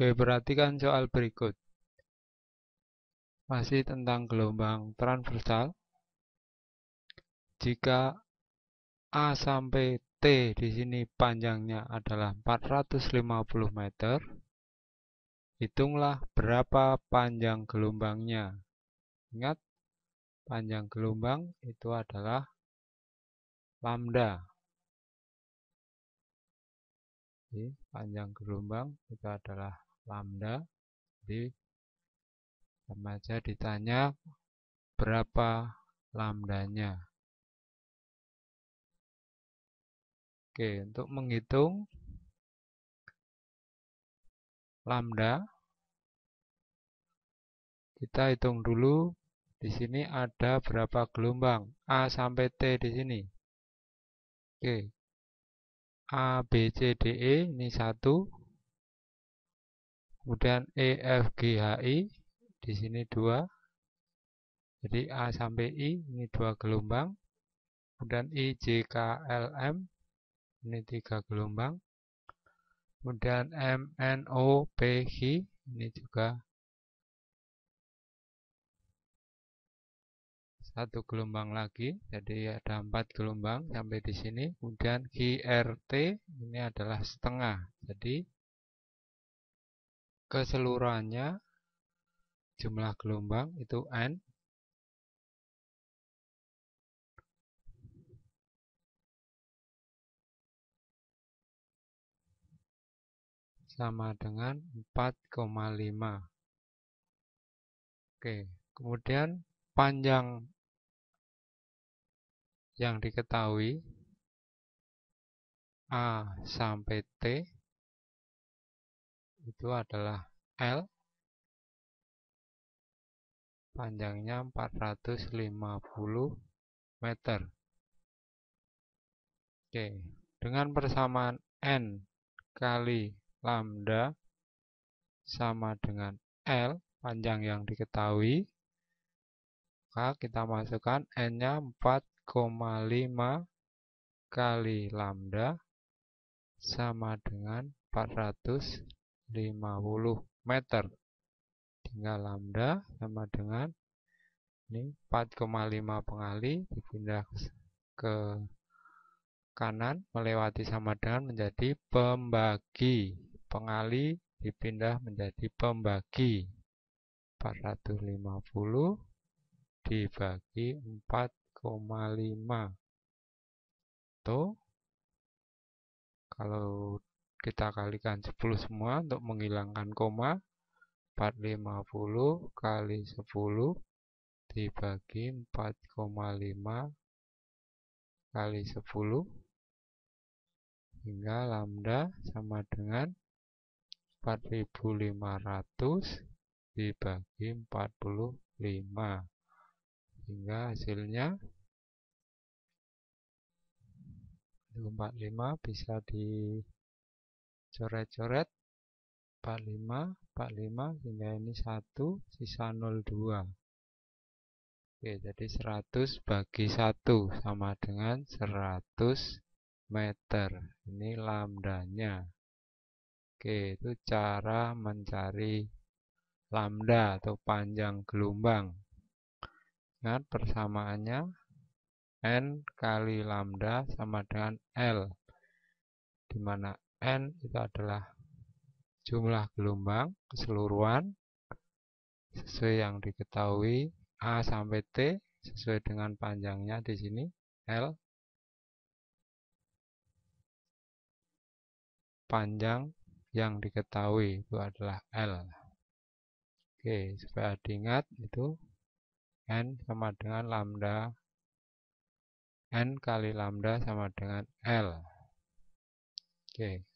Oke, perhatikan soal berikut. Masih tentang gelombang transversal. Jika A sampai T di sini panjangnya adalah 450 meter, hitunglah berapa panjang gelombangnya. Ingat, panjang gelombang itu adalah lambda. panjang gelombang itu adalah lambda di sama aja ditanya berapa lambdanya. Oke, untuk menghitung lambda kita hitung dulu di sini ada berapa gelombang A sampai T di sini. Oke. A B C D E ini satu kemudian E F G H I di sini dua jadi A sampai I ini dua gelombang kemudian I J K L M ini tiga gelombang kemudian M N O P ini juga satu gelombang lagi jadi ada empat gelombang sampai di sini kemudian T, ini adalah setengah jadi keseluruhannya jumlah gelombang itu n sama dengan 4,5 oke kemudian panjang yang diketahui A sampai T itu adalah L panjangnya 450 meter. Oke, dengan persamaan N kali lambda sama dengan L panjang yang diketahui, maka kita masukkan N-nya 4,5 kali lambda sama dengan 450 50 meter tinggal lambda sama dengan ini 4,5 pengali dipindah ke kanan melewati sama dengan menjadi pembagi pengali dipindah menjadi pembagi 450 dibagi 4,5 tuh kalau kita kalikan 10 semua untuk menghilangkan koma 450 kali 10 dibagi 4,5 kali 10 hingga lambda sama dengan 4500 dibagi 45 hingga hasilnya 45 bisa di coret-coret 45 45 hingga ini 1 sisa 02 Oke jadi 100 bagi 1 sama dengan 100 meter ini lambdanya Oke itu cara mencari lambda atau panjang gelombang Ingat persamaannya N kali lambda sama dengan L di mana N itu adalah jumlah gelombang keseluruhan sesuai yang diketahui A sampai T sesuai dengan panjangnya di sini L panjang yang diketahui itu adalah L. Oke, supaya diingat itu N sama dengan lambda N kali lambda sama dengan L. Oke.